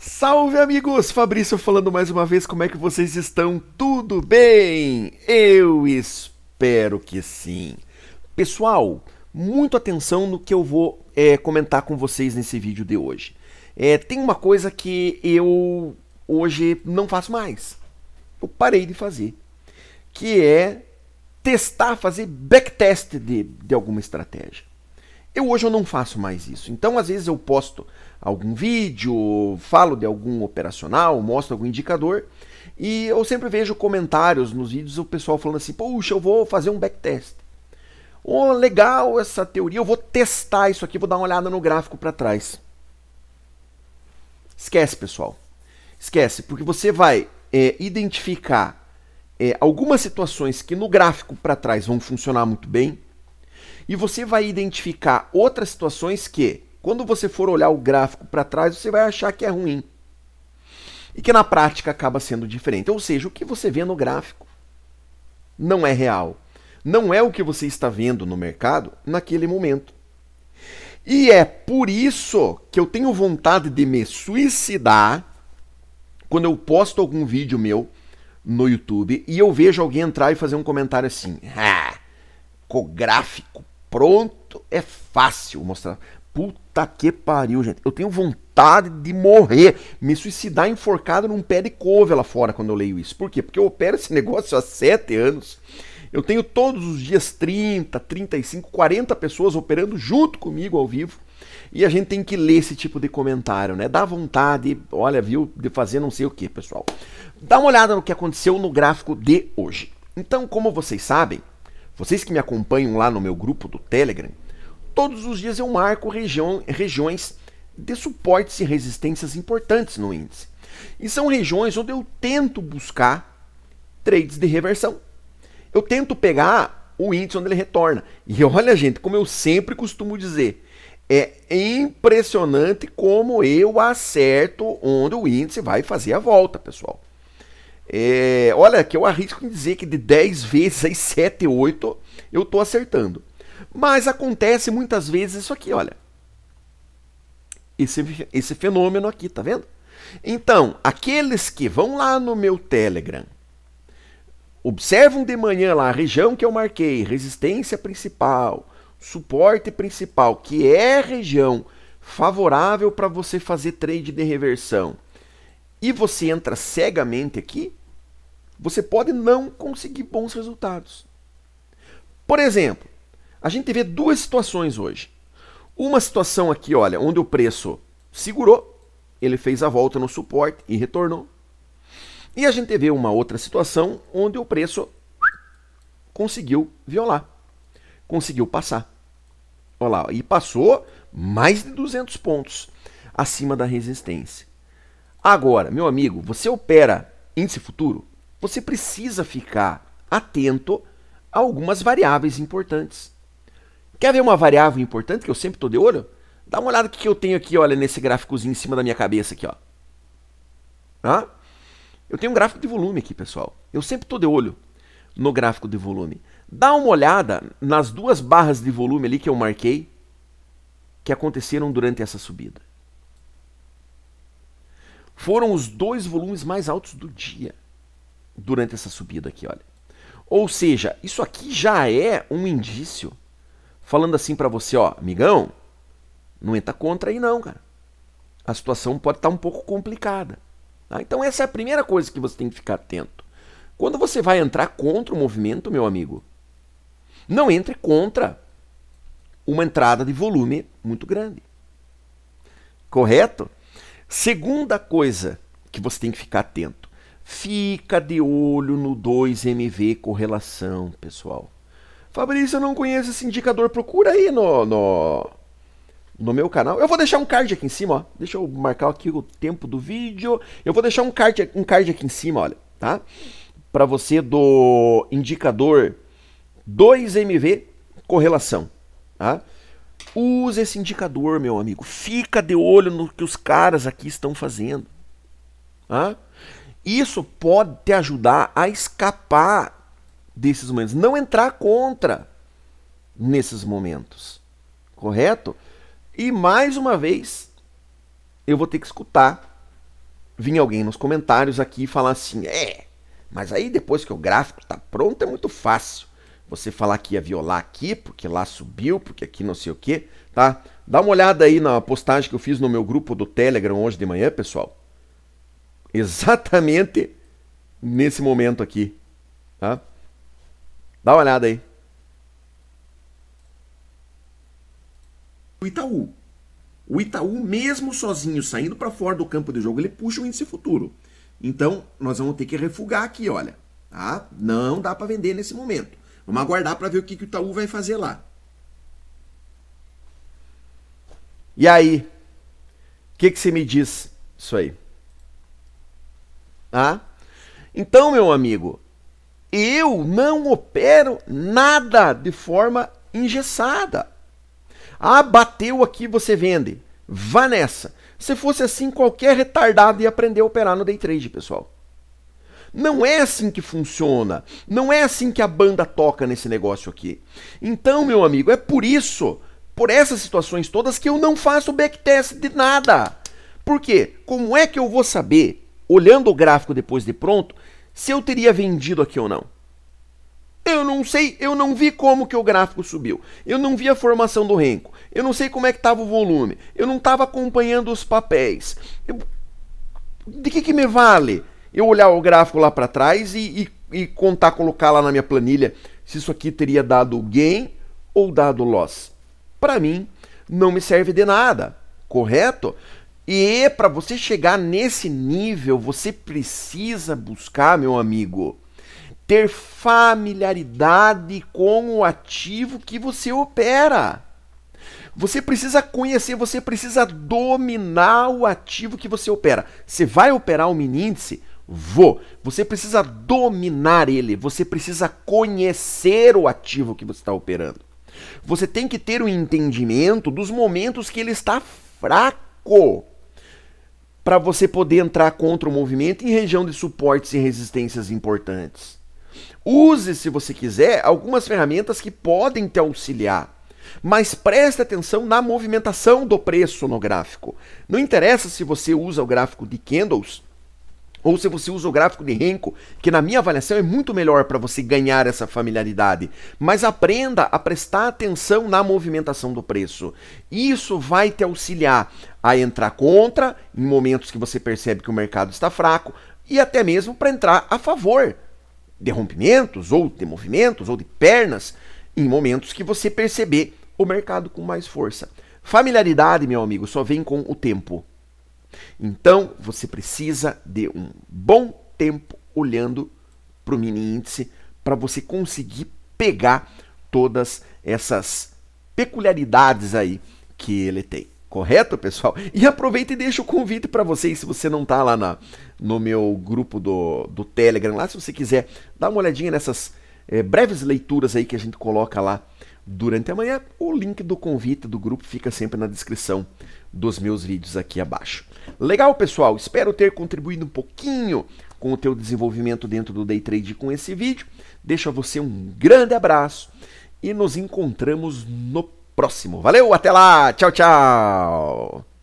Salve amigos, Fabrício falando mais uma vez, como é que vocês estão? Tudo bem? Eu espero que sim. Pessoal, muito atenção no que eu vou é, comentar com vocês nesse vídeo de hoje. É, tem uma coisa que eu hoje não faço mais, eu parei de fazer, que é testar, fazer backtest de, de alguma estratégia. Eu hoje eu não faço mais isso. Então, às vezes eu posto algum vídeo, falo de algum operacional, mostro algum indicador, e eu sempre vejo comentários nos vídeos o pessoal falando assim: Poxa, eu vou fazer um backtest". Oh, legal essa teoria, eu vou testar isso aqui, vou dar uma olhada no gráfico para trás. Esquece, pessoal. Esquece, porque você vai é, identificar é, algumas situações que no gráfico para trás vão funcionar muito bem, e você vai identificar outras situações que, quando você for olhar o gráfico para trás, você vai achar que é ruim. E que na prática acaba sendo diferente. Ou seja, o que você vê no gráfico não é real. Não é o que você está vendo no mercado naquele momento. E é por isso que eu tenho vontade de me suicidar quando eu posto algum vídeo meu no YouTube e eu vejo alguém entrar e fazer um comentário assim: ah, co gráfico pronto, é fácil mostrar. Puta que pariu, gente. Eu tenho vontade de morrer, me suicidar enforcado num pé de couve lá fora quando eu leio isso. Por quê? Porque eu opero esse negócio há sete anos. Eu tenho todos os dias 30, 35, 40 pessoas operando junto comigo ao vivo. E a gente tem que ler esse tipo de comentário, né? Dá vontade, olha, viu, de fazer não sei o que, pessoal. Dá uma olhada no que aconteceu no gráfico de hoje. Então, como vocês sabem, vocês que me acompanham lá no meu grupo do Telegram, todos os dias eu marco região, regiões de suportes e resistências importantes no índice. E são regiões onde eu tento buscar trades de reversão. Eu tento pegar o índice onde ele retorna. E olha, gente, como eu sempre costumo dizer, é impressionante como eu acerto onde o índice vai fazer a volta, pessoal. É, olha, que eu arrisco em dizer que de 10 vezes, aí 7, 8, eu estou acertando. Mas acontece muitas vezes isso aqui, olha. Esse, esse fenômeno aqui, tá vendo? Então, aqueles que vão lá no meu Telegram, observam de manhã lá a região que eu marquei, resistência principal, suporte principal, que é região favorável para você fazer trade de reversão e você entra cegamente aqui, você pode não conseguir bons resultados. Por exemplo, a gente vê duas situações hoje. Uma situação aqui, olha, onde o preço segurou, ele fez a volta no suporte e retornou. E a gente vê uma outra situação onde o preço conseguiu violar, conseguiu passar. Olha lá, e passou mais de 200 pontos acima da resistência. Agora, meu amigo, você opera índice futuro? Você precisa ficar atento a algumas variáveis importantes. Quer ver uma variável importante que eu sempre estou de olho? Dá uma olhada o que eu tenho aqui, olha, nesse gráficozinho em cima da minha cabeça aqui, ó. Ah? Eu tenho um gráfico de volume aqui, pessoal. Eu sempre estou de olho no gráfico de volume. Dá uma olhada nas duas barras de volume ali que eu marquei que aconteceram durante essa subida. Foram os dois volumes mais altos do dia durante essa subida aqui, olha. Ou seja, isso aqui já é um indício falando assim para você, ó, amigão, não entra contra aí não, cara. A situação pode estar tá um pouco complicada. Tá? Então essa é a primeira coisa que você tem que ficar atento. Quando você vai entrar contra o movimento, meu amigo, não entre contra uma entrada de volume muito grande. Correto? Segunda coisa que você tem que ficar atento: fica de olho no 2MV correlação, pessoal. Fabrício, eu não conheço esse indicador, procura aí no, no, no meu canal. Eu vou deixar um card aqui em cima, ó. Deixa eu marcar aqui o tempo do vídeo. Eu vou deixar um card, um card aqui em cima, olha, tá? Para você do indicador 2MV correlação, tá? Usa esse indicador, meu amigo. Fica de olho no que os caras aqui estão fazendo. ah? Isso pode te ajudar a escapar desses momentos, não entrar contra nesses momentos. Correto? E mais uma vez, eu vou ter que escutar vir alguém nos comentários aqui falar assim: "É, mas aí depois que o gráfico está pronto é muito fácil você falar que ia violar aqui, porque lá subiu, porque aqui não sei o que, tá? Dá uma olhada aí na postagem que eu fiz no meu grupo do Telegram hoje de manhã, pessoal. Exatamente nesse momento aqui, tá? Dá uma olhada aí. O Itaú. O Itaú, mesmo sozinho, saindo para fora do campo de jogo, ele puxa o índice futuro. Então, nós vamos ter que refugar aqui, olha. Tá? Não dá para vender nesse momento. Vamos aguardar para ver o que, que o Itaú vai fazer lá. E aí? O que, que você me diz isso aí? Ah? Então, meu amigo, eu não opero nada de forma engessada. Ah, bateu aqui, você vende. Vá nessa. Se fosse assim, qualquer retardado ia aprender a operar no day trade, pessoal. Não é assim que funciona. Não é assim que a banda toca nesse negócio aqui. Então, meu amigo, é por isso, por essas situações todas, que eu não faço backtest de nada. Por quê? Como é que eu vou saber, olhando o gráfico depois de pronto, se eu teria vendido aqui ou não? Eu não sei, eu não vi como que o gráfico subiu. Eu não vi a formação do renco. Eu não sei como é que estava o volume. Eu não estava acompanhando os papéis. Eu... De que, que me vale? eu olhar o gráfico lá para trás e, e, e, contar, colocar lá na minha planilha se isso aqui teria dado gain ou dado loss. Para mim, não me serve de nada, correto? E para você chegar nesse nível, você precisa buscar, meu amigo, ter familiaridade com o ativo que você opera. Você precisa conhecer, você precisa dominar o ativo que você opera. Você vai operar o mini índice, vou. Você precisa dominar ele, você precisa conhecer o ativo que você está operando. Você tem que ter o um entendimento dos momentos que ele está fraco para você poder entrar contra o movimento em região de suportes e resistências importantes. Use, se você quiser, algumas ferramentas que podem te auxiliar. Mas preste atenção na movimentação do preço no gráfico. Não interessa se você usa o gráfico de candles ou se você usa o gráfico de Renko, que na minha avaliação é muito melhor para você ganhar essa familiaridade, mas aprenda a prestar atenção na movimentação do preço. Isso vai te auxiliar a entrar contra em momentos que você percebe que o mercado está fraco e até mesmo para entrar a favor de rompimentos ou de movimentos ou de pernas em momentos que você perceber o mercado com mais força. Familiaridade, meu amigo, só vem com o tempo. Então, você precisa de um bom tempo olhando para o mini índice para você conseguir pegar todas essas peculiaridades aí que ele tem. Correto, pessoal? E aproveita e deixa o convite para vocês, se você não está lá na, no meu grupo do, do Telegram, lá se você quiser dar uma olhadinha nessas é, breves leituras aí que a gente coloca lá durante a manhã. O link do convite do grupo fica sempre na descrição dos meus vídeos aqui abaixo. Legal, pessoal? Espero ter contribuído um pouquinho com o teu desenvolvimento dentro do day trade com esse vídeo. Deixo a você um grande abraço e nos encontramos no próximo. Valeu, até lá. Tchau, tchau.